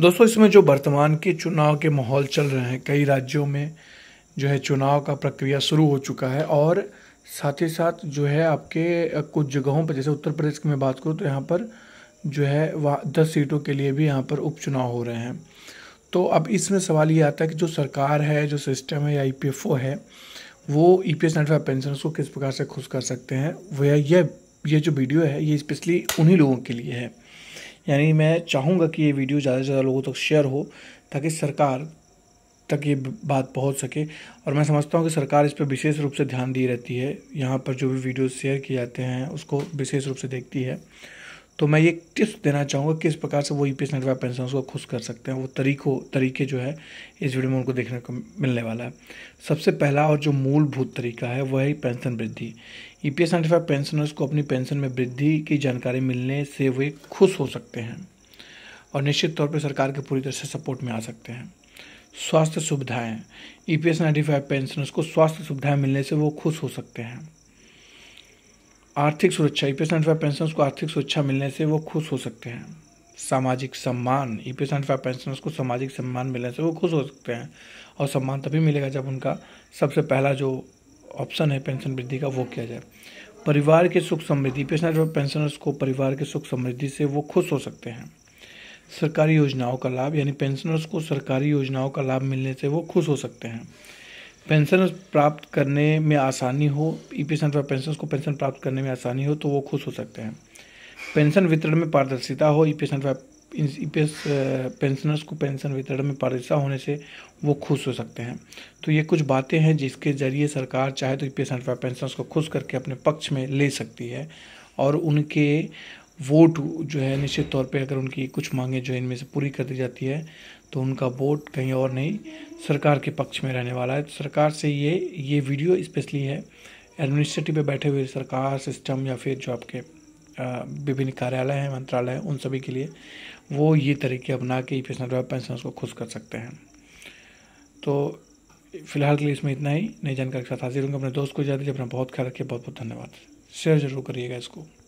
दोस्तों इसमें जो वर्तमान के चुनाव के माहौल चल रहे हैं कई राज्यों में जो है चुनाव का प्रक्रिया शुरू हो चुका है और साथ ही साथ जो है आपके कुछ जगहों पर जैसे उत्तर प्रदेश की मैं बात करूँ तो यहाँ पर जो है वह दस सीटों के लिए भी यहाँ पर उपचुनाव हो रहे हैं तो अब इसमें सवाल ये आता है कि जो सरकार है जो सिस्टम है या ई e है वो ई पी एस पेंशन को किस प्रकार से खुश कर सकते हैं वह यह ये जो वीडियो है ये स्पेशली उन्हीं लोगों के लिए है यानी मैं चाहूँगा कि ये वीडियो ज़्यादा से ज़्यादा लोगों तक शेयर हो ताकि सरकार तक ये बात पहुँच सके और मैं समझता हूँ कि सरकार इस पर विशेष रूप से ध्यान दी रहती है यहाँ पर जो भी वीडियो शेयर किए जाते हैं उसको विशेष रूप से देखती है तो मैं ये टिप्स देना चाहूँगा किस प्रकार से वो E P S network pension को खुश कर सकते हैं वो तरीकों तरीके जो है इस वीडियो में उनको देखने को मिलने वाला है सबसे पहला और जो मूलभूत तरीका है वह है पेंशन वृद्धि E P S network pensioners को अपनी पेंशन में वृद्धि की जानकारी मिलने से वे खुश हो सकते हैं और निश्चित तौर पर सरकार के पूरी तरह से सपोर्ट में आ सकते हैं स्वास्थ्य सुविधाएं E P S ninety five pensioners को स्वास्थ्य सुविधाएं मिलने से वो खुश हो सकते हैं आर्थिक सुरक्षा E P S five pensioners को आर्थिक सुरक्षा मिलने से वो खुश हो सकते हैं सामाजिक सम्मान E P S five pensioners को सामाजिक सम्मान मिलने से वो खुश हो सकते हैं और सम्मान तभी मिलेगा जब उनका सबसे पहला जो ऑप्शन है पेंशन वृद्धि का वो किया जाए परिवार के सुख समृद्धि पेंशनर e पेंशनर्स को परिवार के सुख समृद्धि से वो खुश हो सकते हैं सरकारी योजनाओं का लाभ यानी पेंशनर्स को सरकारी योजनाओं का लाभ मिलने से वो खुश हो सकते हैं पेंशन प्राप्त करने में आसानी हो ई पी एस पेंशन को पेंशन प्राप्त करने में आसानी हो तो वो खुश हो सकते हैं पेंशन वितरण में पारदर्शिता हो E P S E P S pensioners को पेंशन वितरण में पारदर्शिता होने से वो खुश हो सकते हैं तो ये कुछ बातें हैं जिसके ज़रिए सरकार चाहे तो ई पी एस पेंशनर्स को खुश करके अपने पक्ष में ले सकती है और उनके वोट जो है निश्चित तौर पे अगर उनकी कुछ मांगे जो इनमें से पूरी कर दी जाती है तो उनका वोट कहीं और नहीं सरकार के पक्ष में रहने वाला है तो सरकार से ये ये वीडियो स्पेशली है एडमिनिस्ट्रेटिव पे बैठे हुए सरकार सिस्टम या फिर जो आपके विभिन्न कार्यालय हैं मंत्रालय हैं उन सभी के लिए वो ये तरीके अपना के पेंशन पेंशनर वेब पेंशनर्स को खुश कर सकते हैं तो फिलहाल के लिए इसमें इतना ही नई जानकारी के साथ हाजिर होंगे अपने दोस्त को ज़्यादा अपना बहुत ख्याल रखिए बहुत बहुत धन्यवाद शेयर ज़रूर करिएगा इसको